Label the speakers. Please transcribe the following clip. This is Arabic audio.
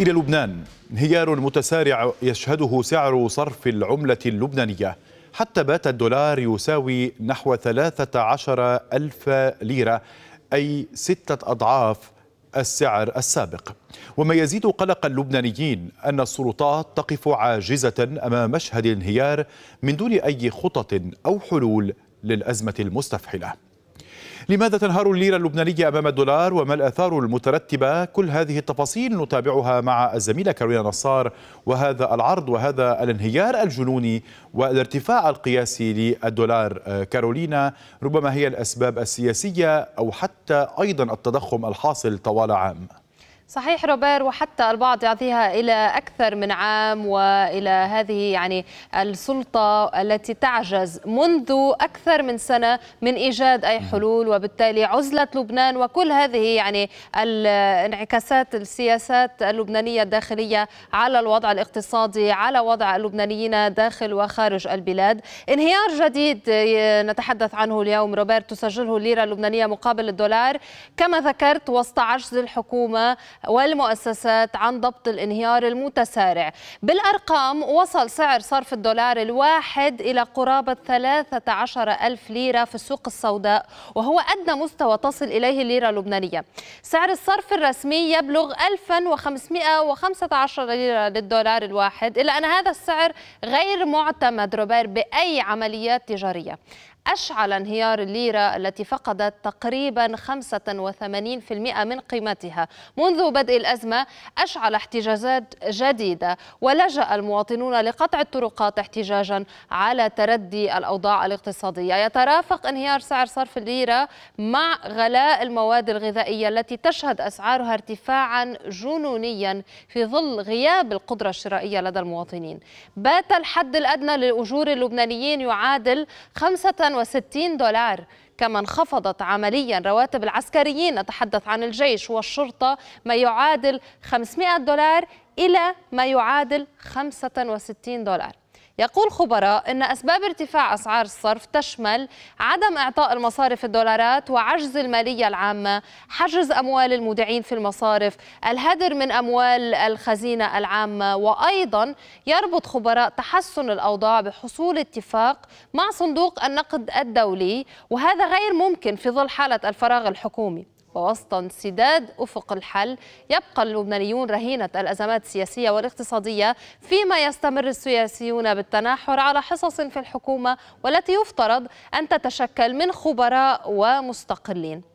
Speaker 1: إلى لبنان انهيار متسارع يشهده سعر صرف العملة اللبنانية حتى بات الدولار يساوي نحو 13 ألف ليرة أي ستة أضعاف السعر السابق وما يزيد قلق اللبنانيين أن السلطات تقف عاجزة أمام مشهد الانهيار من دون أي خطط أو حلول للأزمة المستفحلة لماذا تنهار الليرة اللبنانية أمام الدولار وما الآثار المترتبة كل هذه التفاصيل نتابعها مع الزميلة كارولينا نصار وهذا العرض وهذا الانهيار الجنوني والارتفاع القياسي للدولار آه، كارولينا ربما هي الأسباب السياسية أو حتى أيضا التضخم الحاصل طوال عام
Speaker 2: صحيح روبير وحتى البعض يعطيها إلى أكثر من عام وإلى هذه يعني السلطة التي تعجز منذ أكثر من سنة من إيجاد أي حلول وبالتالي عزلة لبنان وكل هذه يعني الانعكاسات السياسات اللبنانية الداخلية على الوضع الاقتصادي على وضع اللبنانيين داخل وخارج البلاد انهيار جديد نتحدث عنه اليوم روبير تسجله الليرة اللبنانية مقابل الدولار كما ذكرت وسط عجز الحكومة والمؤسسات عن ضبط الانهيار المتسارع بالأرقام وصل سعر صرف الدولار الواحد إلى قرابة 13 ألف ليرة في السوق السوداء وهو أدنى مستوى تصل إليه الليرة اللبنانية سعر الصرف الرسمي يبلغ 1515 ليرة للدولار الواحد إلا أن هذا السعر غير معتمد روبير بأي عمليات تجارية أشعل انهيار الليرة التي فقدت تقريبا 85% من قيمتها منذ بدء الأزمة أشعل احتجاجات جديدة ولجأ المواطنون لقطع الطرقات احتجاجا على تردي الأوضاع الاقتصادية يترافق انهيار سعر صرف الليرة مع غلاء المواد الغذائية التي تشهد أسعارها ارتفاعا جنونيا في ظل غياب القدرة الشرائية لدى المواطنين بات الحد الأدنى للأجور اللبنانيين يعادل 260 دولار كما انخفضت عمليا رواتب العسكريين نتحدث عن الجيش والشرطة ما يعادل 500 دولار إلى ما يعادل 65 دولار يقول خبراء أن أسباب ارتفاع أسعار الصرف تشمل عدم إعطاء المصارف الدولارات وعجز المالية العامة حجز أموال المودعين في المصارف الهدر من أموال الخزينة العامة وأيضا يربط خبراء تحسن الأوضاع بحصول اتفاق مع صندوق النقد الدولي وهذا غير ممكن في ظل حالة الفراغ الحكومي ووسط انسداد أفق الحل يبقى اللبنانيون رهينة الأزمات السياسية والاقتصادية فيما يستمر السياسيون بالتناحر على حصص في الحكومة والتي يفترض أن تتشكل من خبراء ومستقلين